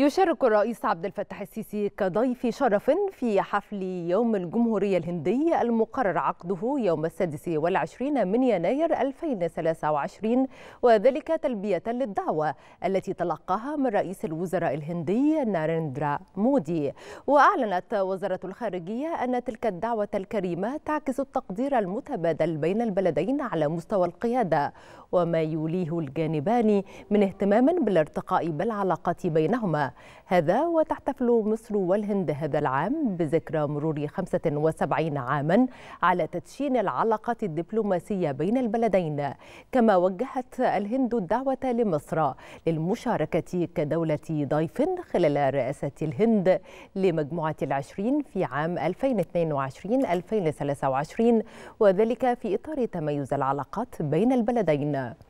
يشارك الرئيس عبد الفتاح السيسي كضيف شرف في حفل يوم الجمهورية الهندي المقرر عقده يوم السادس والعشرين من يناير 2023 وذلك تلبية للدعوة التي تلقاها من رئيس الوزراء الهندي ناريندرا مودي وأعلنت وزارة الخارجية أن تلك الدعوة الكريمة تعكس التقدير المتبادل بين البلدين على مستوى القيادة وما يوليه الجانبان من اهتمام بالارتقاء بالعلاقات بينهما هذا وتحتفل مصر والهند هذا العام بذكرى مرور 75 عاما على تدشين العلاقات الدبلوماسية بين البلدين كما وجهت الهند الدعوة لمصر للمشاركة كدولة ضيف خلال رئاسة الهند لمجموعة العشرين في عام 2022-2023 وذلك في إطار تميز العلاقات بين البلدين